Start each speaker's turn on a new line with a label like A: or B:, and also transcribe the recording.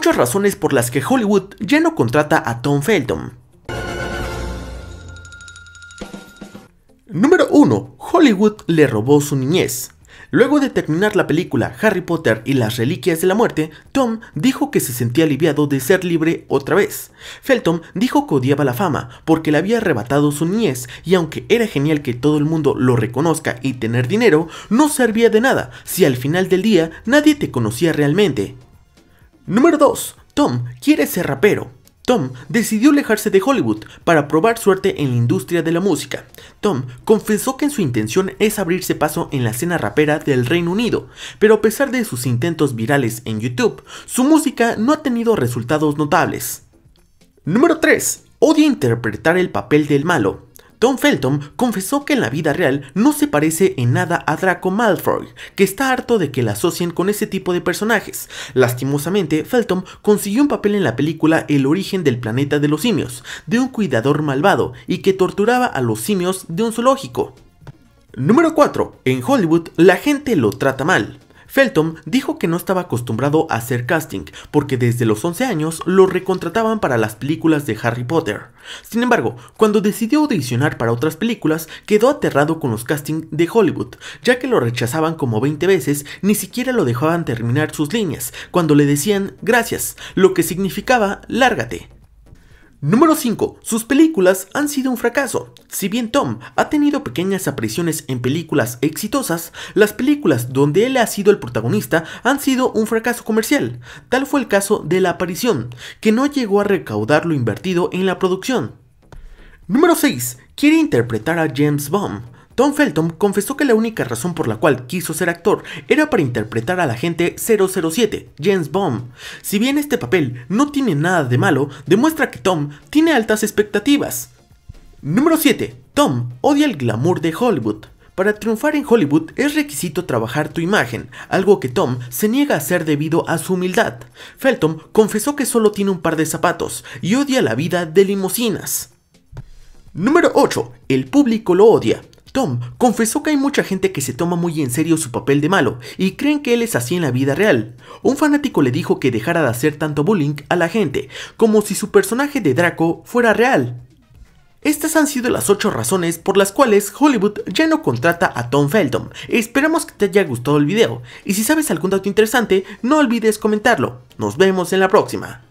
A: muchas razones por las que Hollywood ya no contrata a Tom Felton. Número 1. Hollywood le robó su niñez. Luego de terminar la película Harry Potter y las Reliquias de la Muerte, Tom dijo que se sentía aliviado de ser libre otra vez. Felton dijo que odiaba la fama porque le había arrebatado su niñez y aunque era genial que todo el mundo lo reconozca y tener dinero, no servía de nada si al final del día nadie te conocía realmente. Número 2. Tom quiere ser rapero. Tom decidió alejarse de Hollywood para probar suerte en la industria de la música. Tom confesó que su intención es abrirse paso en la escena rapera del Reino Unido, pero a pesar de sus intentos virales en YouTube, su música no ha tenido resultados notables. Número 3. Odia interpretar el papel del malo. Tom Felton confesó que en la vida real no se parece en nada a Draco Malfoy, que está harto de que la asocien con ese tipo de personajes. Lastimosamente, Felton consiguió un papel en la película El origen del planeta de los simios, de un cuidador malvado y que torturaba a los simios de un zoológico. Número 4. En Hollywood la gente lo trata mal. Felton dijo que no estaba acostumbrado a hacer casting, porque desde los 11 años lo recontrataban para las películas de Harry Potter. Sin embargo, cuando decidió audicionar para otras películas, quedó aterrado con los castings de Hollywood, ya que lo rechazaban como 20 veces, ni siquiera lo dejaban terminar sus líneas, cuando le decían gracias, lo que significaba lárgate. Número 5. Sus películas han sido un fracaso. Si bien Tom ha tenido pequeñas apariciones en películas exitosas, las películas donde él ha sido el protagonista han sido un fracaso comercial. Tal fue el caso de La aparición, que no llegó a recaudar lo invertido en la producción. Número 6. Quiere interpretar a James Bond. Tom Felton confesó que la única razón por la cual quiso ser actor era para interpretar a la agente 007, James Bond. Si bien este papel no tiene nada de malo, demuestra que Tom tiene altas expectativas. Número 7. Tom odia el glamour de Hollywood. Para triunfar en Hollywood es requisito trabajar tu imagen, algo que Tom se niega a hacer debido a su humildad. Felton confesó que solo tiene un par de zapatos y odia la vida de limusinas. Número 8. El público lo odia. Tom confesó que hay mucha gente que se toma muy en serio su papel de malo y creen que él es así en la vida real. Un fanático le dijo que dejara de hacer tanto bullying a la gente, como si su personaje de Draco fuera real. Estas han sido las 8 razones por las cuales Hollywood ya no contrata a Tom Felton. Esperamos que te haya gustado el video y si sabes algún dato interesante no olvides comentarlo. Nos vemos en la próxima.